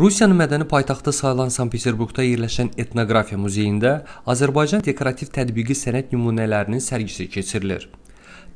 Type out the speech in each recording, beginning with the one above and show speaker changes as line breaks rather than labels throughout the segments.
Rusiyanın mədəni paytaxtı sayılan Sankt-Peterburqda yerləşən Etnoqrafiya muzeyində Azərbaycan dekorativ tədbiqi sənət nümunələrinin sərgisi keçirilir.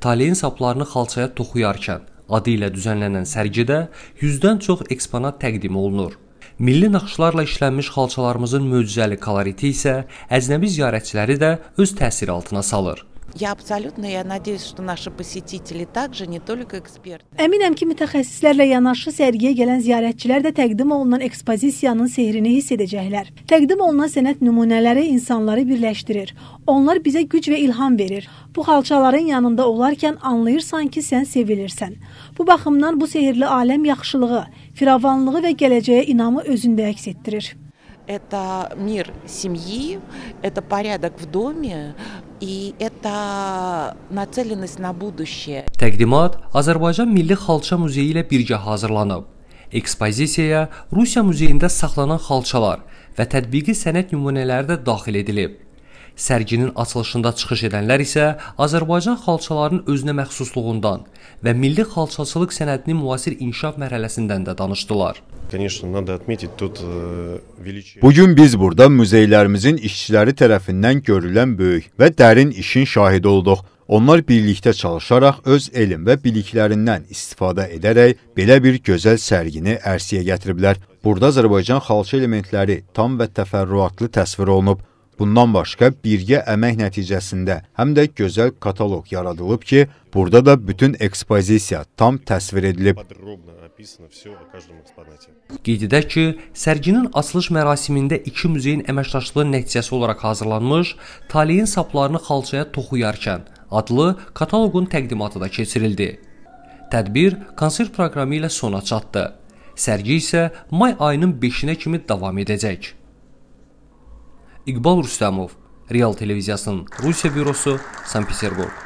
Taleyin saplarını xalçaya toxuyarkən adı ilə düzənlənən sərgidə 100-dən çox eksponat təqdim olunur. Milli naxışlarla işlənmiş xalçalarımızın möcüzəli koloriti isə əcnəbi ziyarətçiləri də öz təsiri altına salır.
Я absolutely, я надеюсь, что наши посетители также не только эксперты.
Əminəm ki, mütəxəssislərlə yanaşı sərgiyə gələn ziyarətçilər də təqdim olunan ekspozisiyanın sehrini hiss edəcəklər. Təqdim olunan sənət nümunələri insanları birləşdirir. Onlar bizə güc və ilham verir. Bu xalçaların yanında olarkən anlayırsan ki, sən sevilirsən. Bu baxımdan bu sehrli aləm yaxşılığı, firavanlığı və gələcəyə inamı özündə əks etdirir.
это мир семьи, это порядок в доме, И это нацеленность на будущее.
Təqdimat Azərbaycan Milli Xalça Muzeyi ilə birgə hazırlanıb. Ekspozisiyaya Rusiya muzeyində saxlanan xalçalar və tətbiqi sənət nümunələri də daxil edilib. Sərginin açılışında çıxış edənlər isə Azərbaycan xalçalarının özünə məxsusluğundan və milli xalçaçılıq sənətinin müasir inkişaf mərhələsindən də danışdılar. Э,
Bugün biz burada muzeylərimizin işçiləri tərəfindən görülən böyük və dərin işin şahidi olduq. Onlar birlikdə çalışaraq öz elm və biliklərindən istifadə edərək belə bir gözəl sərgini ərsiyə gətiriblər. Burada Azərbaycan xalça elementləri tam və təfərrüatlı təsvir olunub. Bundan başqa birgə əmək nəticəsində həm də gözəl kataloq yaradılıb ki,
burada da bütün ekspozisiya tam təsvir edilib. Qeyd edək ki, sərginin açılış mərasimində iki muzeyin əməkdaşlığı nəticəsi olaraq hazırlanmış Taleyin saplarını xalçaya toxuyarkən adlı kataloqun təqdimatı da keçirildi. Tədbir konsert proqramı ilə sona çatdı. Sərgi isə may ayının 5-nə kimi davam edəcək. Игбал Рустамов, Реал телевизиясының Русия бюросы, Санкт-Петербург.